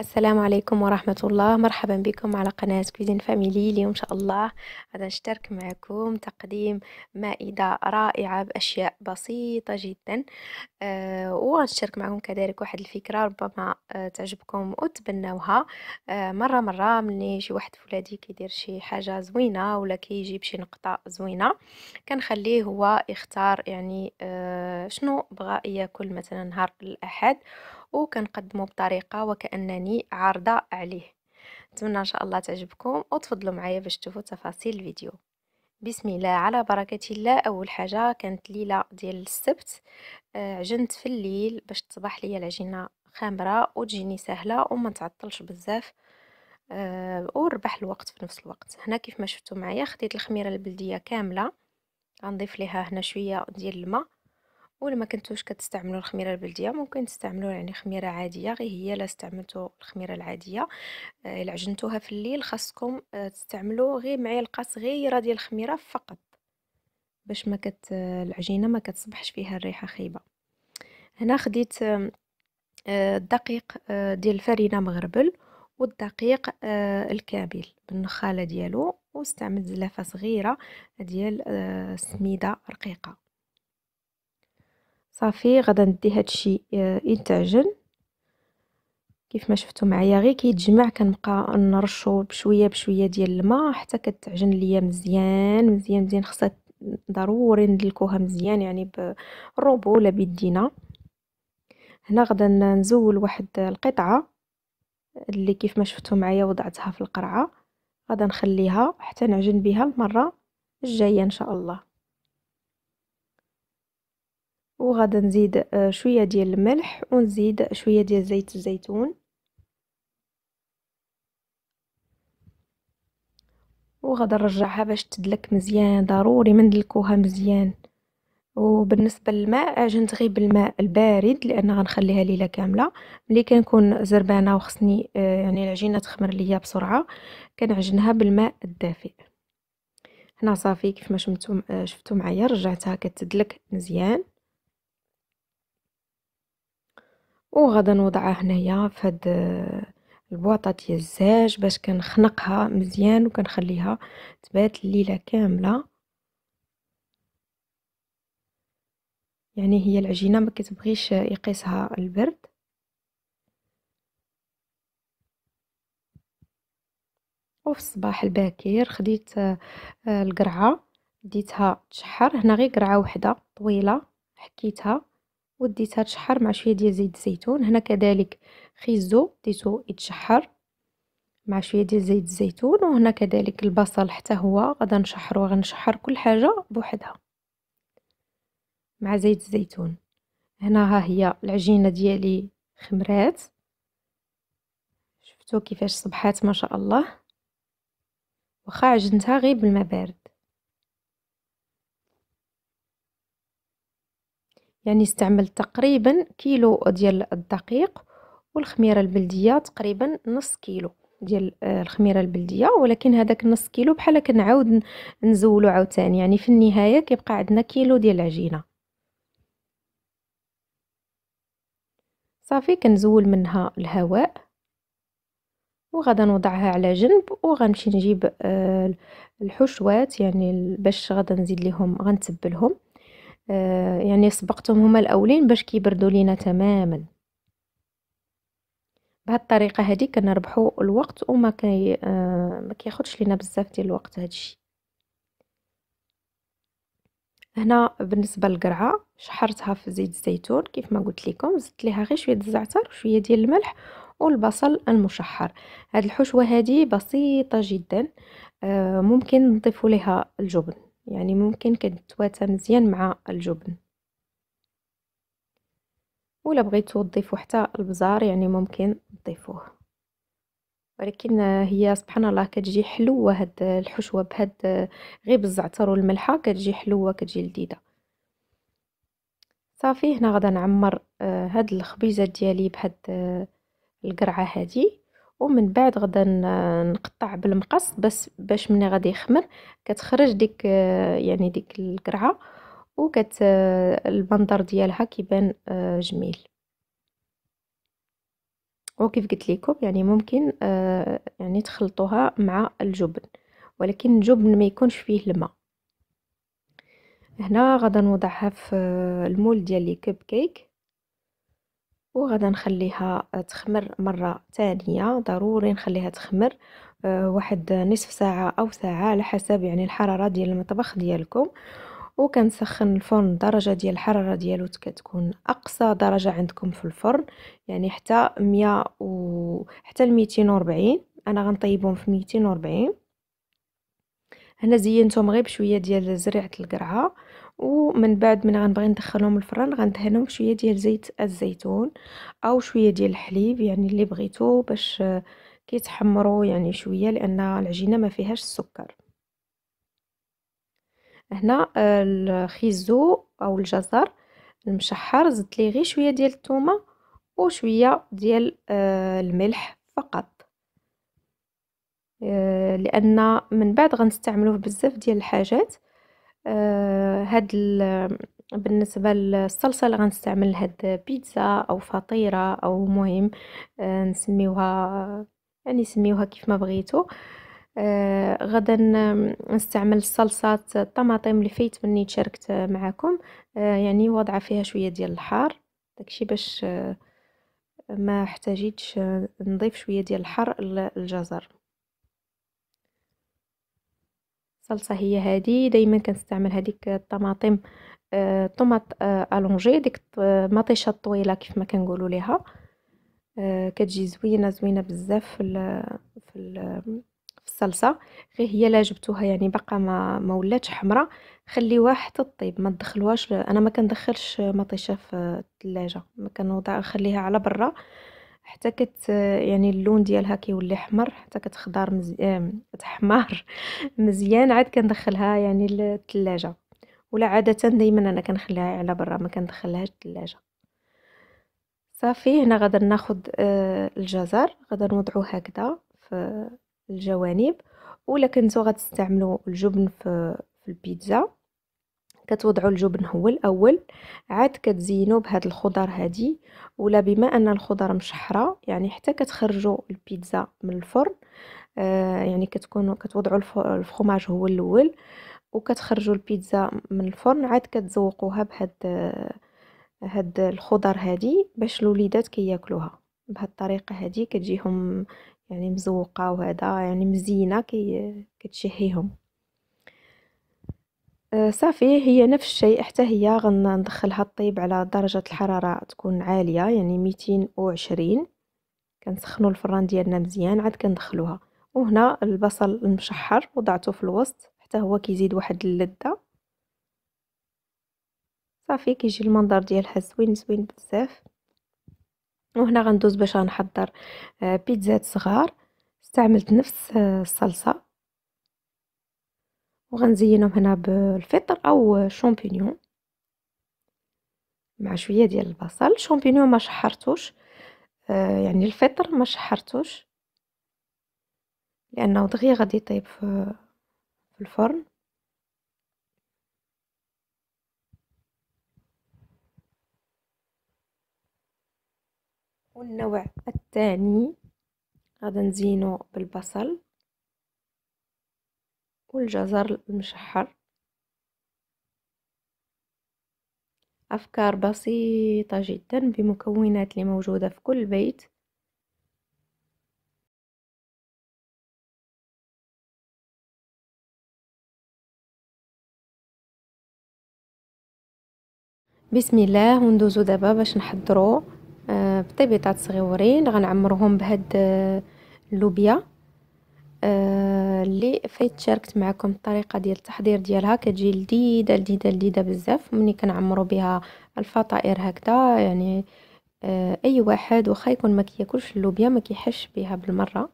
السلام عليكم ورحمة الله مرحبا بكم على قناة كوزين فاميلي اليوم إن شاء الله غادي نشترك معكم تقديم مائدة رائعة بأشياء بسيطة جدا أه وغنشترك معكم كذلك واحد الفكرة ربما أه تعجبكم وتبناوها أه مرة مرة ملي شي واحد فولادي كيدير شي حاجة زوينة ولا كيجيب شي نقطة زوينة كنخليه هو يختار يعني أه شنو بغا ياكل مثلا نهار الأحد وكنقدمه بطريقه وكانني عارضه عليه نتمنى ان شاء الله تعجبكم وتفضلوا معايا باش تشوفوا تفاصيل الفيديو بسم الله على بركة الله أول حاجة كانت ليلة ديال السبت آه، عجنت في الليل باش تصبح ليا العجينة خامرة وتجيني سهلة وما تعطلش بزاف آه، وربح الوقت في نفس الوقت هنا كيف ما شفتوا معايا خديت الخميرة البلدية كاملة غنضيف ليها هنا شوية ديال الماء ولا ما كنتوش كتستعملوا الخميره البلديه ممكن تستعملوا يعني خميره عاديه غير هي لا استعملتوا الخميره العاديه آه، الا عجنتوها في الليل خاصكم آه، تستعملوا غير معلقه صغيره ديال الخميره فقط باش ما كت العجينه ما كتصبحش فيها الريحه خايبه هنا خديت آه، الدقيق ديال الفرينه مغربل والدقيق الكامل بالنخاله ديالو واستعملت زلافه صغيره ديال السميده رقيقه صافي غادا ندي هادشي آه، يتعجن كيف ما شفتوا معايا غير كيتجمع كنبقى نرشو بشويه بشويه ديال الماء حتى كتعجن ليا مزيان مزيان مزيان خصها ضروري ندلكوها مزيان يعني بالروبو ولا بيدينا هنا غدا نزول واحد القطعه اللي كيف ما شفتوا معايا وضعتها في القرعه غدا نخليها حتى نعجن بها المره الجايه ان شاء الله وغادي نزيد آه، شوية ديال الملح ونزيد شوية ديال زيت الزيتون وغادي نرجعها باش تدلك مزيان ضروري مندلكوها مزيان وبالنسبه للماء عجنت غير بالماء البارد لان غنخليها ليله كامله ملي كنكون زربانه وخصني آه، يعني العجينه تخمر ليا بسرعه كنعجنها بالماء الدافئ هنا صافي كيف ما شمتو آه، شفتو معايا رجعتها كتدلك مزيان وغدا نوضعها هنايا فهاد آه، البواطه ديال الزاج باش كنخنقها مزيان وكنخليها تبات الليله كامله يعني هي العجينه ما كتبغيش يقيسها البرد وفي الصباح الباكر خديت آه، آه، القرعه ديتها تشحر هنا غير قرعه وحده طويله حكيتها وديتها تشحر مع شويه ديال زيت الزيتون هنا كذلك خيزو ديتو يتشحر مع شويه ديال زيت الزيتون وهنا كذلك البصل حتى هو غدا نشحرو غنشحر كل حاجه بوحدها مع زيت الزيتون هنا ها هي العجينه ديالي خمرات شفتو كيفاش صبحات ما شاء الله واخا عجنتها غير بالما بارد يعني استعملت تقريبا كيلو ديال الدقيق والخميرة البلدية تقريبا نص كيلو ديال آه، الخميره البلديه ولكن هذاك النص كيلو بحال كنعاود نزولو عاوتاني يعني في النهايه كيبقى عندنا كيلو ديال العجينه صافي كنزول منها الهواء وغدا نوضعها على جنب وغنمشي نجيب آه، الحشوات يعني باش غادا نزيد ليهم غنتبلهم آه، يعني سبقتهم هما الاولين باش كيبردوا لينا تماما بهاد الطريقه هذه كنربحوا الوقت وما كي آه، ما كياخذش لينا بزاف ديال الوقت هادشي هنا بالنسبه للقرعه شحرتها في زيت الزيتون كيف ما قلت لكم زدت ليها غير شويه الزعتر وشويه ديال الملح والبصل المشحر هاد الحشوه هذه بسيطه جدا آه، ممكن نضيفوا لها الجبن يعني ممكن كتواتى مزيان مع الجبن ولا بغيتو تضيفوا حتى البزار يعني ممكن تضيفوه ولكن هي سبحان الله كتجي حلوه هاد الحشوه بهاد غير بالزعتر والملحه كتجي حلوه كتجي لذيذه صافي هنا غدا نعمر آه، هاد الخبيزه ديالي بهاد آه، القرعه هادي ومن بعد غدا نقطع بالمقص بس باش ملي غادي يخمر كتخرج ديك يعني ديك القرعه وكت البندر ديالها كيبان آه، جميل وكيف قلت لكم يعني ممكن آه، يعني تخلطوها مع الجبن ولكن الجبن ما يكونش فيه الماء هنا غدا نوضعها في آه، المول ديال لي كيك وغادا نخليها تخمر مرة تانية ضروري نخليها تخمر آه، واحد نصف ساعة أو ساعة على حسب يعني الحرارة ديال المطبخ ديالكم وكنسخن الفرن درجة ديال الحرارة ديالو كتكون أقصى درجة عندكم في الفرن يعني حتى 100 و حتى 240 أنا غنطيبهم في 240 هنا زينتهم غير بشويه ديال زريعه القرعه ومن بعد من غنبغي ندخلهم الفران غندهنهم شويه ديال زيت الزيتون او شويه ديال الحليب يعني اللي بغيتو باش كيتحمروا يعني شويه لان العجينه ما فيهاش السكر هنا آه، الخيزو او الجزر المشحر زدت ليه غير شويه ديال الثومه وشويه ديال آه، الملح فقط آه، لان من بعد غنستعملوه بزاف ديال الحاجات آه، هاد بالنسبه للصلصه اللي غنستعمل هاد بيتزا او فطيره او مهم آه، نسميوها يعني سميوها كيف ما بغيتو آه غدا نستعمل صلصه الطماطم اللي فايت مني تشاركت معكم آه يعني وضع فيها شويه ديال الحار داكشي باش آه ما احتاجيتش نضيف شويه ديال الحر للجزر الصلصه هي هذه دائما كنستعمل هذيك الطماطم آه طوماط آه الونجي ديك مطيشه طويله كيف ما كنقولوا ليها آه كتجي زوينه زوينه بزاف في ال في, ال في الصلصه غير هي لا جبتوها يعني باقا ما ما ولاتش حمراء خليوها حتى طيب ما تدخلوهاش انا ما كندخلش مطيشه في الثلاجه ما كنوضع نخليها على برا حتى كت يعني اللون ديالها كيولي حمر حتى كتخضر مزيان مزيان عاد كندخلها يعني للثلاجه ولا عاده دائما انا كنخليها على برا ما كندخلهاش الثلاجه صافي هنا غادي ناخد آه، الجزر غادي نوضعو هكذا في الجوانب ولا كنتو غتستعملوا الجبن في البيتزا كتوضعوا الجبن هو الاول عاد كتزينوا بهاد الخضر هادي ولا بما ان الخضر مشحره يعني حتى كتخرجوا البيتزا من الفرن آه يعني كتكونوا كتوضعوا الفخماج هو الاول وكتخرجوا البيتزا من الفرن عاد كتزوقوها بهاد هاد الخضر هادي باش الوليدات كياكلوها بهاد الطريقه هادي كتجيهم يعني مزوقه وهذا يعني مزينه كي كتشهيهم آه، صافي هي نفس الشيء حتى هي غندخلها طيب على درجة الحرارة تكون عالية يعني ميتين وعشرين كنسخنوا الفران ديالنا مزيان عاد كندخلوها وهنا البصل المشحر وضعته في الوسط حتى هو كيزيد واحد اللذة صافي كيجي المنظر ديالها زوين زوين بزاف وهنا غندوز باش غنحضر آه، بيتزات صغار استعملت نفس آه، الصلصه وغنزينهم هنا بالفطر او شامبينيون مع شويه ديال البصل شامبينيون ما شحرتوش آه يعني الفطر ما شحرتوش لانه دغيا غادي يطيب في الفرن والنوع الثاني غادي نزينو بالبصل والجزر المشحر أفكار بسيطة جدا بمكونات اللي موجودة في كل بيت بسم الله وندوزو دابا باش نحضرو آه، بطبيطات صغيورين غنعمرهم بهاد اللوبيا آه، آه، اللي آه فايت شاركت معكم الطريقه ديال التحضير ديالها كتجي لذيذه لذيذه لذيذه بزاف ملي كنعمروا بها الفطائر هكذا يعني آه اي واحد واخا يكون ما كياكلش اللوبيا ما كيحش بها بالمره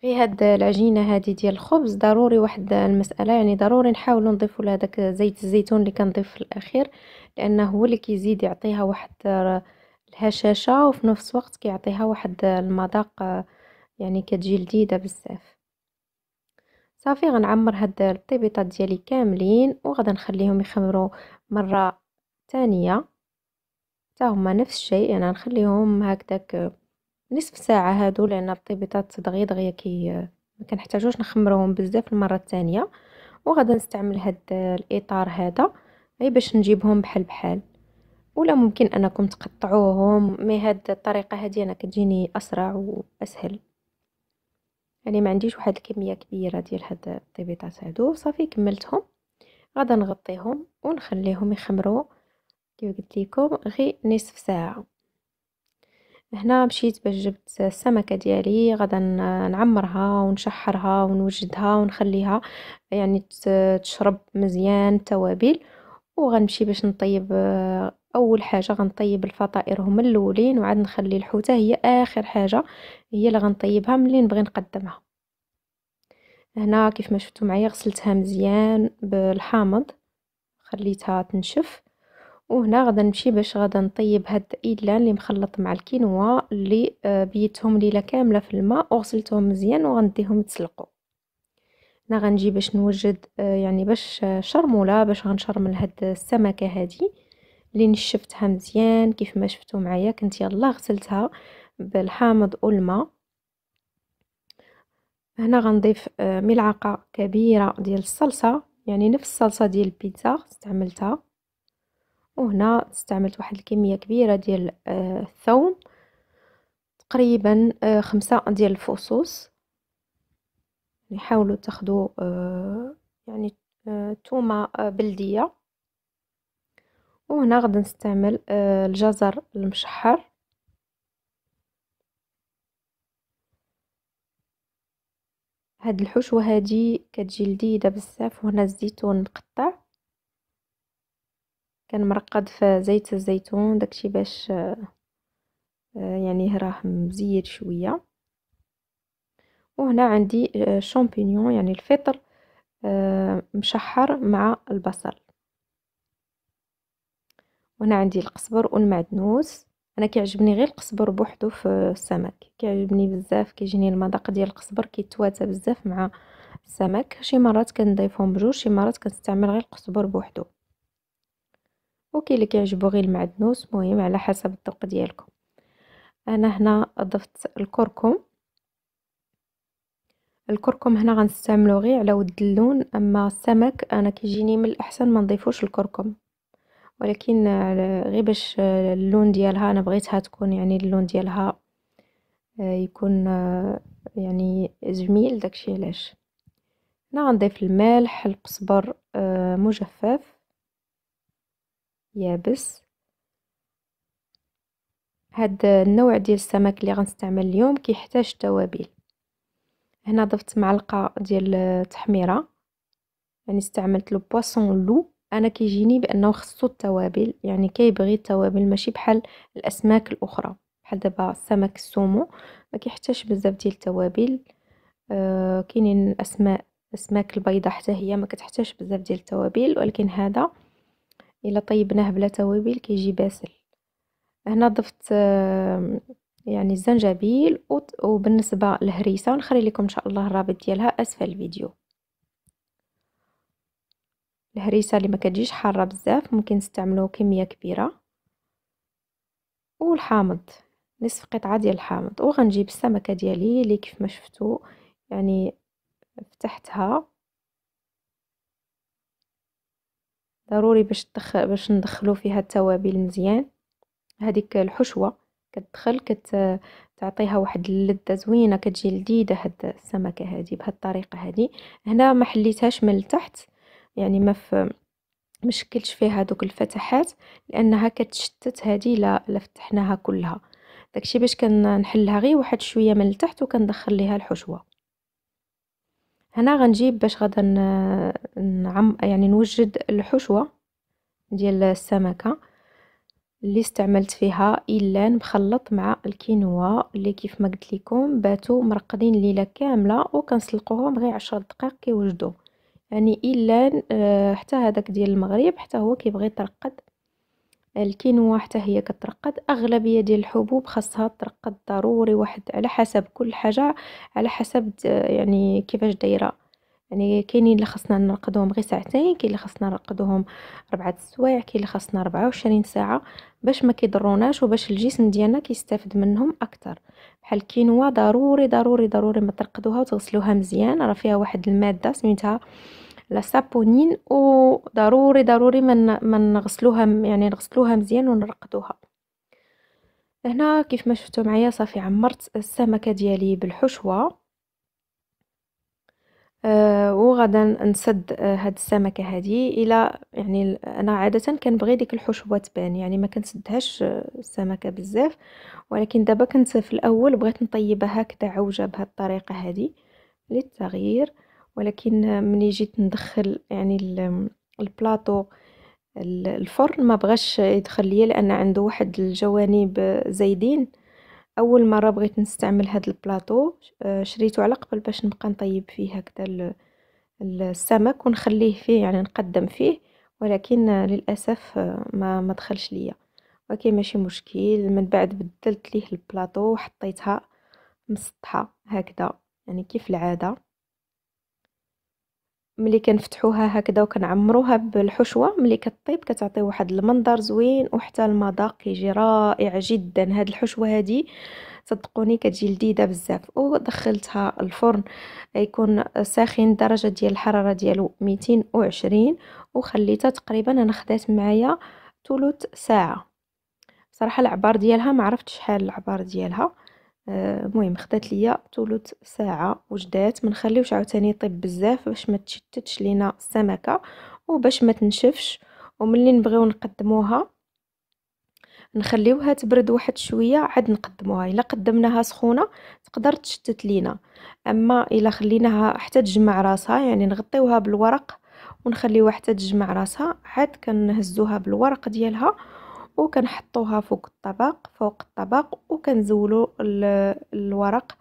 في هاد العجينه هادي ديال الخبز ضروري واحد المساله يعني ضروري نحاولوا نضيفوا لهذاك زيت الزيتون اللي كنضيف في الاخير لانه هو اللي كيزيد يعطيها واحد هشاشه وفي نفس الوقت كيعطيها واحد المذاق يعني كتجي لذيذة بزاف صافي غنعمر هاد الطيبيطات ديالي كاملين وغادي نخليهم يخمروا مره ثانيه حتى هما نفس الشيء يعني نخليهم هكذاك نصف ساعه هادو لان الطيبيطات دغيا دغيا كي ما كنحتاجوش نخمروهم بزاف المره الثانيه وغادي نستعمل هاد الاطار هذا غير باش نجيبهم بحال بحال ولا ممكن انكم تقطعوهم مي هاد الطريقه هادي انا كتجيني اسرع واسهل يعني ما عنديش واحد الكميه كبيره ديال هاد الطبيطات هادو صافي كملتهم غادا نغطيهم ونخليهم يخمروا كيف قلت لكم غير نصف ساعه هنا مشيت باش جبت السمكه ديالي غادا نعمرها ونشحرها ونوجدها ونخليها يعني تشرب مزيان التوابل وغنمشي باش نطيب اول حاجه غنطيب الفطائر هما الاولين وعاد نخلي الحوته هي اخر حاجه هي اللي غنطيبها ملي نبغي نقدمها هنا كيف ما شفتوا معايا غسلتها مزيان بالحامض خليتها تنشف وهنا غدا نمشي باش غدا نطيب هاد الدقيلان اللي مخلط مع الكينوا اللي آه، بيتهم ليله كامله في الماء وغسلتهم مزيان وغنديهم يتسلقوا هنا غنجي باش نوجد آه، يعني باش آه، شرموله باش غنشرمل هاد السمكه هادي اللي نشفتها مزيان كيف ما شفتوا معايا كنت يلا غسلتها بالحامض والماء هنا غنضيف آه، ملعقه كبيره ديال الصلصه يعني نفس الصلصه ديال البيتزا استعملتها وهنا استعملت واحد الكميه كبيره ديال آه، الثوم تقريبا آه، خمسة ديال الفصوص يعني حاولوا تاخدوا يعني تومه بلديه وهنا غادي نستعمل آه، الجزر المشحر هاد الحشوه هادي كتجي لذيذه بزاف وهنا الزيتون مقطع كان مرقد في زيت الزيتون داكشي باش آه، آه، يعني راه مزيد شويه وهنا عندي شامبينيون يعني الفطر مشحر مع البصل وهنا عندي القزبر والمعدنوس انا كيعجبني غير القزبر بوحدو في السمك كيعجبني بزاف كيجيني المذاق ديال القزبر كيتواتى بزاف مع السمك شي مرات كنضيفهم بجوج شي مرات كنستعمل غير القزبر بوحدو وكاين اللي كيعجبو غير المعدنوس مهم على حسب الذوق ديالكم انا هنا ضفت الكركم الكركم هنا غنستعملو غير على ود اللون اما السمك انا كيجيني من الاحسن ما نضيفوش الكركم ولكن غير باش اللون ديالها انا بغيتها تكون يعني اللون ديالها آه، يكون آه، يعني جميل داكشي علاش هنا غنضيف الملح القزبر آه، مجفف يابس هاد النوع ديال السمك اللي غنستعمل اليوم كيحتاج توابل هنا ضفت معلقه ديال التحميره يعني استعملت لو بواسون لو انا كيجيني بانه خصو التوابل يعني كيبغي التوابل ماشي بحال الاسماك الاخرى بحال دابا السمك السومو ما كيحتاجش بزاف ديال التوابل آه كاينين اسماء الاسماك البيضاء حتى هي ما كتحتاجش بزاف ديال التوابل ولكن هذا الا طيبناه بلا توابل كيجي باسل هنا ضفت آه يعني الزنجبيل وبالنسبه للهريسه نخلي لكم ان شاء الله الرابط ديالها اسفل الفيديو الهريسه اللي ما كتجيش حاره بزاف ممكن نستعملو كميه كبيره والحامض نصف قطعه ديال الحامض وغنجيب السمكه ديالي اللي كيف ما شفتوا يعني فتحتها ضروري باش تخ... باش ندخلو فيها التوابل مزيان هذيك الحشوه كتدخل كت تعطيها واحد اللذه زوينه كتجي لذيذه هاد السمكه هادي بهاد الطريقه هادي هنا ما حليتهاش من التحت يعني ما في مشكلش فيها دوك الفتحات لانها كتشتت هذه لا الا فتحناها كلها داكشي باش كنحلها غير واحد شويه من التحت وكندخل ليها الحشوه هنا غنجيب باش غدا نعم يعني نوجد الحشوه ديال السمكه اللي استعملت فيها الا مخلط مع الكينوا اللي كيف ما قلت لكم باتوا مرقدين ليله كامله وكنسلقوهم غير عشر دقائق كيوجدوا يعني الا آه، حتى هذاك ديال المغرب حتى هو كيبغي يترقد الكينوا حتى هي كترقد اغلبيه ديال الحبوب خاصها ترقد ضروري واحد على حسب كل حاجه على حسب يعني كيفاش دايره يعني كاينين اللي خاصنا نرقدوهم غير ساعتين كاين اللي خاصنا نرقدوهم ربعة السوايع كاين اللي خاصنا 24 ساعه باش ما كيضروناش وباش الجسم ديالنا كيستافد منهم اكثر بحال الكينوا ضروري ضروري ضروري ما ترقدوها وتغسلوها مزيان راه فيها واحد الماده سميتها لا سابونين وضروري ضروري ما نغسلوها يعني نغسلوها مزيان ونرقدوها هنا كيف ما شفتوا معايا صافي عمرت السمكه ديالي بالحشوه آه، وغدا نسد آه، هاد السمكه هذه الى يعني انا عاده كنبغي ديك الحشوه تبان يعني ما كنسدهاش آه، السمكه بزاف ولكن دابا كنت في الاول بغيت نطيبها هكذا عوجه بهاد الطريقه هذه للتغيير ولكن ملي جيت ندخل يعني البلاطو الفرن ما بغاش يدخل ليا لان عنده واحد الجوانب زايدين اول مره بغيت نستعمل هذا البلاطو آه، شريته على قبل باش نبقى نطيب فيه هكذا السمك ونخليه فيه يعني نقدم فيه ولكن للاسف آه، ما ما دخلش ليا ولكن ماشي مشكل من بعد بدلت ليه البلاطو وحطيتها مسطحه هكذا يعني كيف العاده ملي كنفتحوها هكذا وكنعمروها بالحشوه ملي كطيب كتعطي واحد المنظر زوين وحتى المذاق كيجي رائع جدا هاد الحشوه هادي صدقوني كتجي لذيذه بزاف ودخلتها الفرن يكون ساخن درجه ديال الحراره ديالو 220 وخليتها تقريبا انا خدات معايا ثلث ساعه صراحه العبار ديالها ما عرفتش شحال العبار ديالها المهم آه، خدات ليا طولت ساعه وجدات ما نخليوش عاوتاني يطيب بزاف باش ما تشتتش لينا السمكه وباش ما تنشفش وملي نبغيو نقدموها نخليوها تبرد واحد شويه عاد نقدموها الا قدمناها سخونه تقدر تشتت لينا اما الا خليناها حتى تجمع راسها يعني نغطيوها بالورق ونخليوها حتى تجمع راسها عاد كنهزوها بالورق ديالها وكنحطوها فوق الطبق فوق الطبق وكنزولو الورق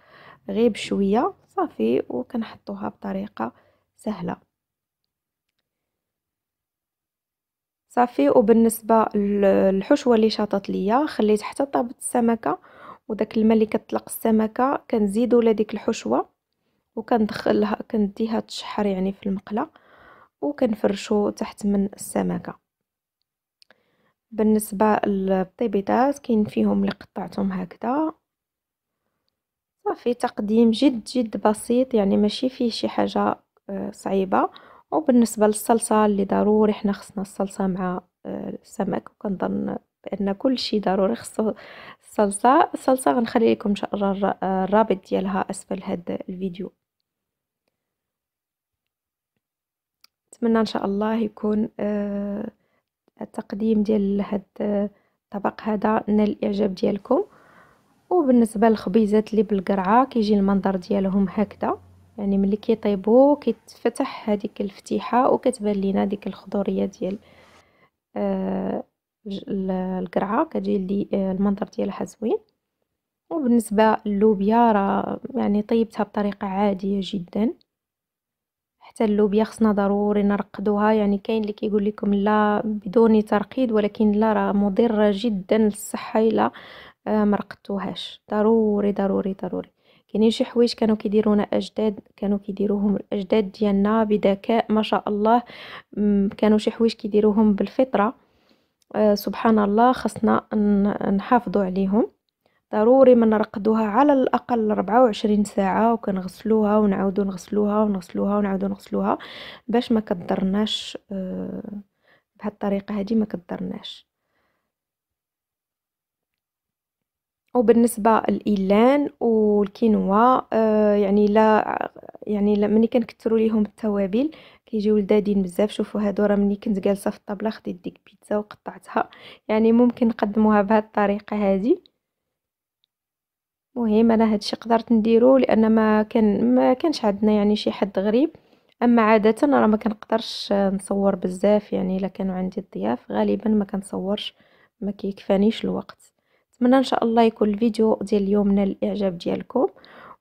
غير بشويه صافي وكنحطوها بطريقه سهله صافي وبالنسبه للحشوه اللي شاطت ليا خليت حتى طابت السمكه وداك الماء اللي كتطلق السمكه كنزيدو لديك الحشوه وكندخلها كنديها تشحر يعني في المقله وكنفرشو تحت من السمكه بالنسبه للطيبيطات كاين فيهم اللي قطعتهم هكذا صافي تقديم جد جد بسيط يعني ماشي فيه شي حاجه آه، صعيبه وبالنسبه للصلصه اللي ضروري حنا خصنا الصلصه مع آه، السمك وكنظن بان كل شيء ضروري خصو الصلصه الصلصه غنخلي لكم ان شاء الله الرابط ديالها اسفل هذا الفيديو نتمنى ان شاء الله يكون آه التقديم ديال هاد الطبق هذا نال الاعجاب ديالكم وبالنسبه للخبيزات اللي بالقرعه كيجي المنظر ديالهم هكذا يعني ملي كيطيبوا كيتفتح هذيك الفتيحه وكتبان لينا ديك الخضوريه ديال آه القرعه كتجي لي آه، المنظر ديالها زوين وبالنسبه للوبيا راه يعني طيبتها بطريقه عاديه جدا حتى اللوبيا خصنا ضروري نرقدوها يعني كاين اللي كيقول لكم لا بدون ترقيد ولكن لا راه مضره جدا للصحه الا آه، مرقدتوهاش ضروري ضروري ضروري كاينين شي حوايج كانوا كيديرونا اجداد كانوا كيديروهم الاجداد ديالنا بذكاء ما شاء الله كانوا شي حوايج كيديروهم بالفطره آه، سبحان الله خصنا نحافظوا عليهم ضروري ما نرقدوها على الاقل 24 ساعه وكنغسلوها ونعاودو نغسلوها ونغسلوها ونعاودو نغسلوها باش ما كضرناش آه، بهاد الطريقه هذه ما كضرناش وبالنسبه للايلان والكينوا آه، يعني لا يعني لا ملي كنكثروا ليهم التوابل كيجيو لذادين بزاف شوفوا هادو راه ملي كنت جالسه في الطابله خديت ديك بيتزا وقطعتها يعني ممكن نقدموها بهاد الطريقه هذه مهم انا هادشي قدرت نديرو لان ما كان ما كانش عندنا يعني شي حد غريب اما عاده راه ما كنقدرش نصور بزاف يعني الا كانوا عندي الضياف غالبا ما كنصورش ما كيكفانيش الوقت نتمنى ان شاء الله يكون الفيديو ديال اليوم نال الاعجاب ديالكم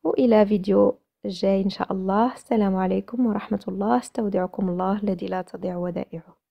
والى فيديو جاي ان شاء الله السلام عليكم ورحمه الله استودعكم الله الذي لا تضيع ودائعه